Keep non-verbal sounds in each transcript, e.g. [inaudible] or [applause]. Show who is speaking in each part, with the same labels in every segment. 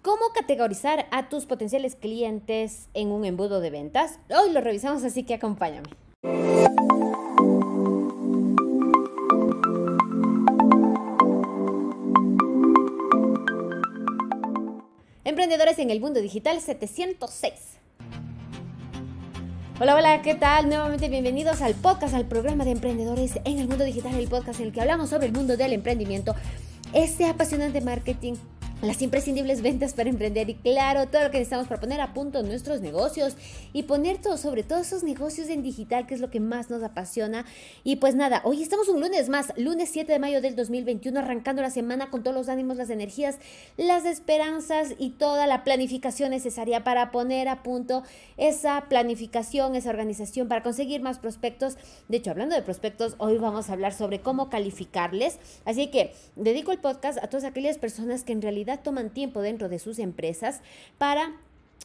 Speaker 1: ¿Cómo categorizar a tus potenciales clientes en un embudo de ventas? Hoy lo revisamos, así que acompáñame. Emprendedores en el Mundo Digital 706. Hola, hola, ¿qué tal? Nuevamente bienvenidos al podcast, al programa de emprendedores en el mundo digital, el podcast en el que hablamos sobre el mundo del emprendimiento, este apasionante marketing las imprescindibles ventas para emprender y claro, todo lo que necesitamos para poner a punto nuestros negocios y poner todo sobre todos esos negocios en digital que es lo que más nos apasiona. Y pues nada, hoy estamos un lunes más, lunes 7 de mayo del 2021, arrancando la semana con todos los ánimos, las energías, las esperanzas y toda la planificación necesaria para poner a punto esa planificación, esa organización para conseguir más prospectos. De hecho, hablando de prospectos, hoy vamos a hablar sobre cómo calificarles. Así que dedico el podcast a todas aquellas personas que en realidad toman tiempo dentro de sus empresas para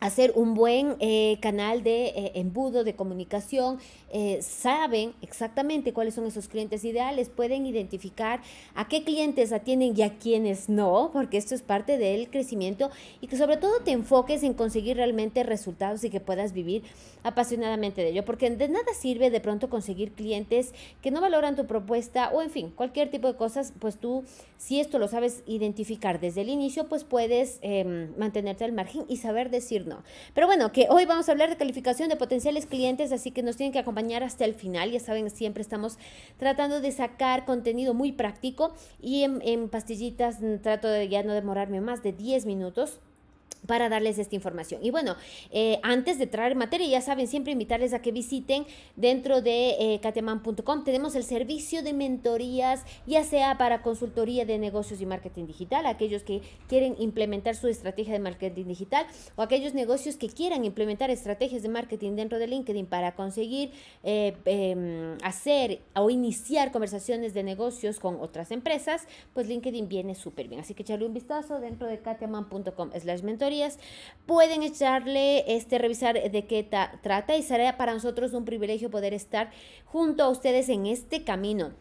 Speaker 1: hacer un buen eh, canal de eh, embudo de comunicación, eh, saben exactamente cuáles son esos clientes ideales, pueden identificar a qué clientes atienden y a quiénes no, porque esto es parte del crecimiento y que sobre todo te enfoques en conseguir realmente resultados y que puedas vivir apasionadamente de ello, porque de nada sirve de pronto conseguir clientes que no valoran tu propuesta o en fin, cualquier tipo de cosas, pues tú, si esto lo sabes identificar desde el inicio, pues puedes em, mantenerte al margen y saber decir pero bueno, que hoy vamos a hablar de calificación de potenciales clientes, así que nos tienen que acompañar hasta el final. Ya saben, siempre estamos tratando de sacar contenido muy práctico y en, en pastillitas trato de ya no demorarme más de 10 minutos para darles esta información. Y bueno, eh, antes de traer materia, ya saben, siempre invitarles a que visiten dentro de kateman.com. Eh, Tenemos el servicio de mentorías, ya sea para consultoría de negocios y marketing digital, aquellos que quieren implementar su estrategia de marketing digital o aquellos negocios que quieran implementar estrategias de marketing dentro de LinkedIn para conseguir eh, em, hacer o iniciar conversaciones de negocios con otras empresas, pues LinkedIn viene súper bien. Así que echarle un vistazo dentro de katemancom slash pueden echarle, este, revisar de qué trata y será para nosotros un privilegio poder estar junto a ustedes en este camino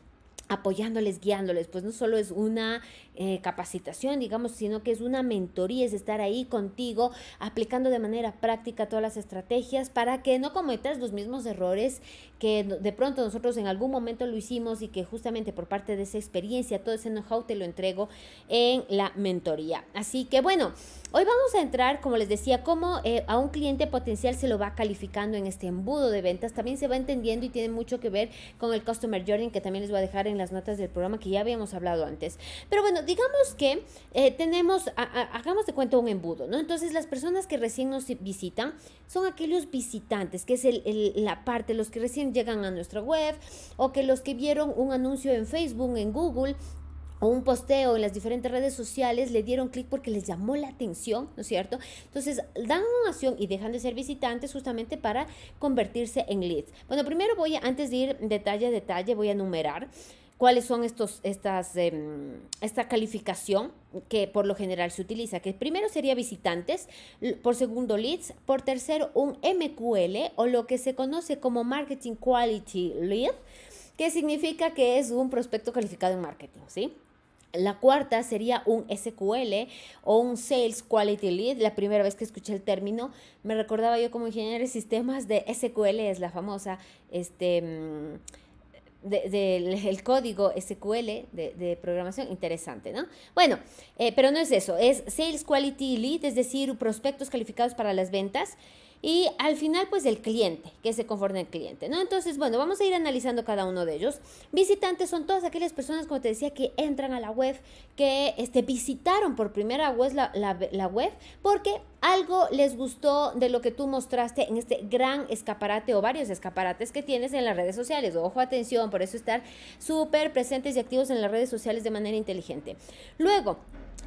Speaker 1: apoyándoles, guiándoles, pues no solo es una eh, capacitación, digamos, sino que es una mentoría, es estar ahí contigo, aplicando de manera práctica todas las estrategias para que no cometas los mismos errores que de pronto nosotros en algún momento lo hicimos y que justamente por parte de esa experiencia, todo ese know-how te lo entrego en la mentoría. Así que bueno, hoy vamos a entrar, como les decía, cómo eh, a un cliente potencial se lo va calificando en este embudo de ventas, también se va entendiendo y tiene mucho que ver con el Customer Journey, que también les voy a dejar en las notas del programa que ya habíamos hablado antes. Pero bueno, digamos que eh, tenemos, hagamos de cuenta un embudo, ¿no? Entonces las personas que recién nos visitan son aquellos visitantes, que es la parte, los que recién llegan a nuestra web o que los que vieron un anuncio en Facebook, en Google, o un posteo en las diferentes redes sociales, le dieron clic porque les llamó la atención, ¿no es cierto? Entonces, dan una acción y dejan de ser visitantes justamente para convertirse en leads. Bueno, primero voy a, antes de ir detalle a detalle, voy a numerar cuáles son estos, estas, em, esta calificación que por lo general se utiliza, que primero sería visitantes, por segundo leads, por tercero un MQL o lo que se conoce como Marketing Quality Lead, que significa que es un prospecto calificado en marketing, ¿sí? La cuarta sería un SQL o un Sales Quality Lead. La primera vez que escuché el término, me recordaba yo como ingeniero de sistemas de SQL, es la famosa, este... Mm, del código SQL de, programación, interesante, ¿no? Bueno, eh, pero no es eso, es Sales Quality Lead, es decir, prospectos calificados para las ventas y al final pues el cliente, que se conforme el cliente, ¿no? Entonces, bueno, vamos a ir analizando cada uno de ellos. Visitantes son todas aquellas personas, como te decía, que entran a la web, que este, visitaron por primera vez la, la web porque algo les gustó de lo que tú mostraste en este gran escaparate o varios escaparates que tienes en las redes sociales. Ojo, atención, por eso estar súper presentes y activos en las redes sociales de manera inteligente. Luego,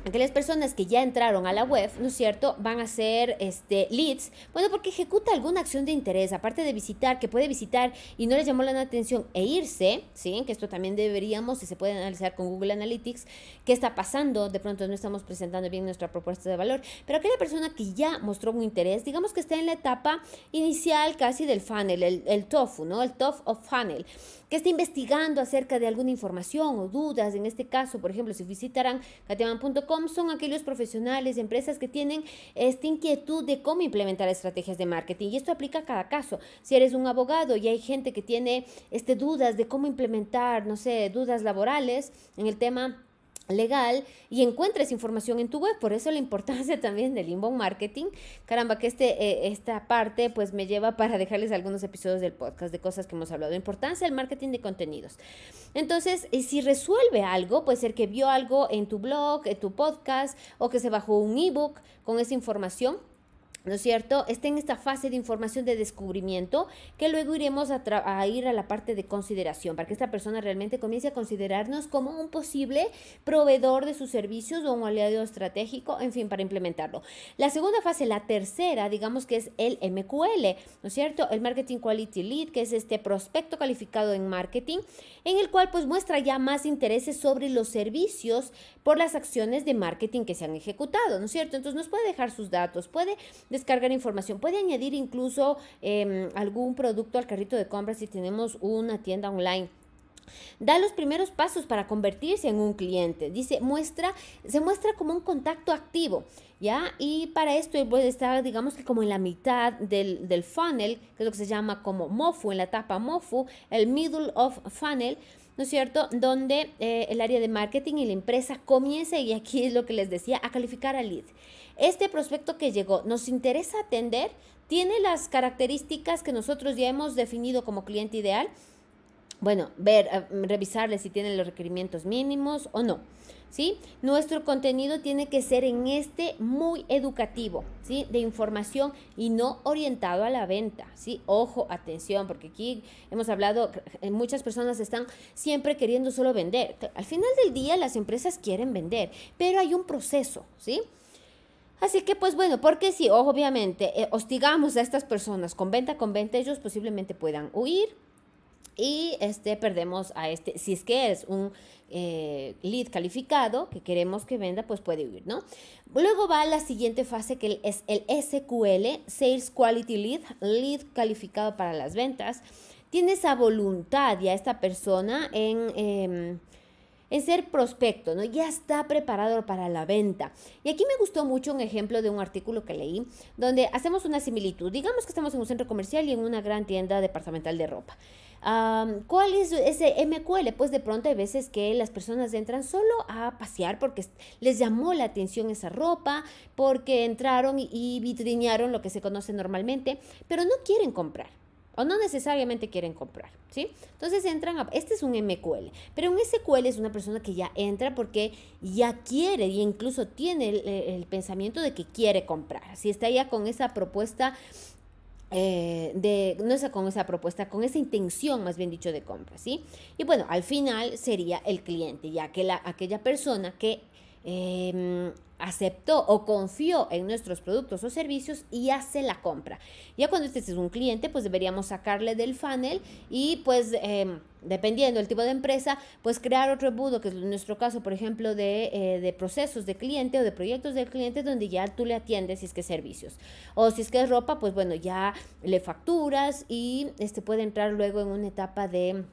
Speaker 1: aquellas personas que ya entraron a la web, ¿no es cierto?, van a ser este, leads, bueno, porque ejecuta alguna acción de interés, aparte de visitar, que puede visitar y no les llamó la atención e irse, ¿sí? Que esto también deberíamos, si se puede analizar con Google Analytics, qué está pasando, de pronto no estamos presentando bien nuestra propuesta de valor, pero aquella persona que ya mostró un interés, digamos que está en la etapa inicial casi del funnel, el, tofu, ¿no? El top of funnel, que está investigando acerca de alguna información o dudas, en este caso, por ejemplo, si visitarán cateman.com, son aquellos profesionales, empresas que tienen esta inquietud de cómo implementar estrategias de marketing. Y esto aplica a cada caso. Si eres un abogado y hay gente que tiene este, dudas de cómo implementar, no sé, dudas laborales en el tema legal y encuentres información en tu web. Por eso la importancia [laughs] también del inbound marketing. Caramba, que este, eh, esta parte pues me lleva para dejarles algunos episodios del podcast de cosas que hemos hablado. Importancia del marketing de contenidos. Entonces, eh, si resuelve algo, puede ser que vio algo en tu blog, en tu podcast o que se bajó un ebook con esa información ¿no es cierto? Está en esta fase de información de descubrimiento que luego iremos a, ir a la parte de consideración para que esta persona realmente comience a considerarnos como un posible proveedor de sus servicios o un aliado estratégico, en fin, para implementarlo. La segunda fase, la tercera, digamos que es el MQL, ¿no es cierto? El Marketing Quality Lead, que es este prospecto calificado en marketing, en el cual pues muestra ya más intereses sobre los servicios por las acciones de marketing que se han ejecutado, ¿no es cierto? Entonces nos puede dejar sus datos, puede descargar información. Puede añadir incluso em, algún producto al carrito de compra si tenemos una tienda online. Da los primeros pasos para convertirse en un cliente. Dice, muestra, se muestra como un contacto activo, ¿ya? Y para esto puede estar, digamos que como en la mitad del, funnel, que es lo que se llama como MOFU, en la etapa MOFU, el middle of funnel. ¿no es cierto? Donde eh, el área de marketing y la empresa comienza, y aquí es lo que les decía, a calificar al lead este prospecto que llegó nos interesa atender, tiene las características que nosotros ya hemos definido como cliente ideal. Bueno, ver, eh, revisarle si tiene los requerimientos mínimos o no. ¿Sí? Nuestro contenido tiene que ser en este muy educativo, ¿sí? De información y no orientado a la venta, ¿sí? Ojo, atención, porque aquí hemos hablado, eh, muchas personas están siempre queriendo solo vender. Al final del día las empresas quieren vender, pero hay un proceso, ¿sí? Así que pues bueno, porque si obviamente eh, hostigamos a estas personas con venta, con venta, ellos posiblemente puedan huir y este, perdemos a este, si es que es un eh, lead calificado que queremos que venda, pues puede huir, ¿no? Luego va la siguiente fase que es el SQL, Sales Quality Lead, lead calificado para las ventas. Tienes a voluntad y a esta persona en... Em, es ser prospecto, ¿no? Ya está preparado para la venta. Y aquí me gustó mucho un ejemplo de un artículo que leí donde hacemos una similitud. Digamos que estamos en un centro comercial y en una gran tienda departamental de ropa. ¿Cuál es ese MQL? Pues de pronto hay veces que las personas entran solo a pasear porque les llamó la atención esa ropa, porque entraron y vitriñaron lo que se conoce normalmente, pero no quieren comprar o no necesariamente quieren comprar, ¿sí? Entonces entran a, este es un MQL, pero un SQL es una persona que ya entra porque ya quiere y incluso tiene el, pensamiento de que quiere comprar, si está ya con esa propuesta eh, de, no sé, con esa propuesta, con esa intención, más bien dicho, de compra, ¿sí? Y bueno, al final sería el cliente, ya que la, aquella persona que Em, aceptó o confió en nuestros productos o servicios y hace la compra. Ya cuando este es un cliente, pues deberíamos sacarle del funnel y pues em, dependiendo del tipo de empresa, pues crear otro embudo, que es nuestro caso, por ejemplo, eh, de, procesos de cliente o de proyectos de cliente donde ya tú le atiendes si es que servicios. O si es que es ropa, pues bueno, ya le facturas y este puede entrar luego en una etapa de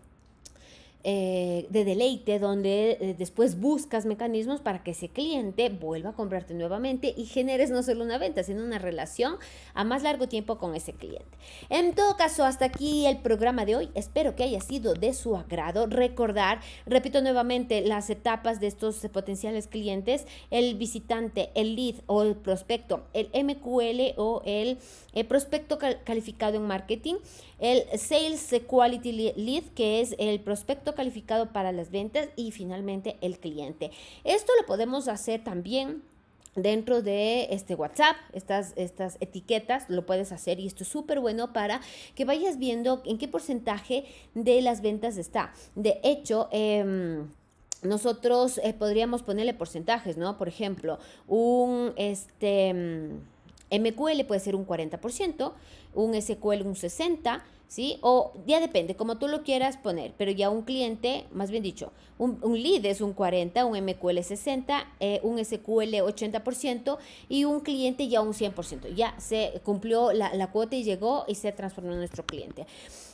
Speaker 1: eh, de deleite, donde eh, después buscas mecanismos para que ese cliente vuelva a comprarte nuevamente y generes no solo una venta, sino una relación a más largo tiempo con ese cliente. En todo caso, hasta aquí el programa de hoy. Espero que haya sido de su agrado. Recordar, repito nuevamente, las etapas de estos potenciales clientes, el visitante, el lead o el prospecto, el MQL o el, eh, prospecto calificado en marketing, el Sales Quality Lead, que es el prospecto calificado para las ventas y finalmente el cliente. Esto lo podemos hacer también dentro de este WhatsApp, estas, estas etiquetas, lo puedes hacer y esto es súper bueno para que vayas viendo en qué porcentaje de las ventas está. De hecho, em, nosotros eh, podríamos ponerle porcentajes, ¿no? Por ejemplo, un este MQL em, puede ser un 40%, un SQL un 60%, ¿sí? O ya depende, como tú lo quieras poner, pero ya un cliente, más bien dicho, un, un lead es un 40, un MQL 60, eh, un SQL 80% y un cliente ya un 100%. Ya se cumplió la, la cuota y llegó y se transformó en nuestro cliente.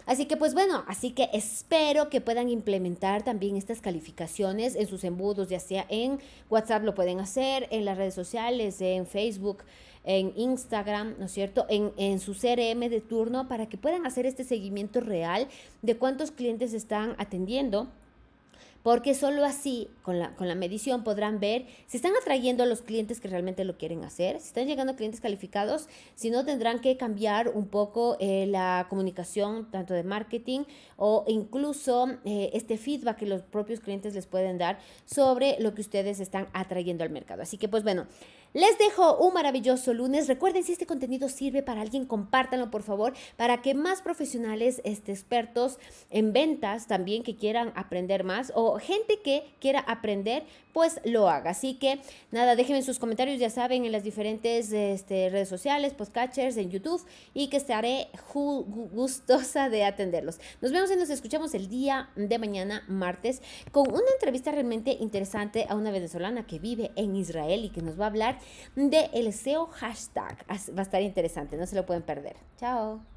Speaker 1: Así que pues bueno, así que espero que puedan implementar también estas calificaciones en sus embudos, ya sea en WhatsApp lo pueden hacer, en las redes sociales, en Facebook en Instagram, ¿no es cierto? En, su CRM de turno para que puedan hacer este seguimiento real de cuántos clientes están atendiendo porque solo así, con la, medición, podrán ver si están atrayendo a los clientes que realmente lo quieren hacer, si están llegando clientes calificados, si no tendrán que cambiar un poco eh, la comunicación, tanto de marketing o incluso eh, este feedback que los propios clientes les pueden dar sobre lo que ustedes están atrayendo al mercado. Así que pues bueno. Les dejo un maravilloso lunes. Recuerden, si este contenido sirve para alguien, compártanlo por favor, para que más profesionales, este, expertos en ventas también que quieran aprender más o gente que quiera aprender, pues lo haga. Así que nada, déjenme sus comentarios, ya saben, en las diferentes este, redes sociales, postcatchers en YouTube y que estaré gustosa de atenderlos. Nos vemos y nos escuchamos el día de mañana, martes, con una entrevista realmente interesante a una venezolana que vive en Israel y que nos va a hablar del el SEO hashtag. Va a estar interesante, no se lo pueden perder. Chao.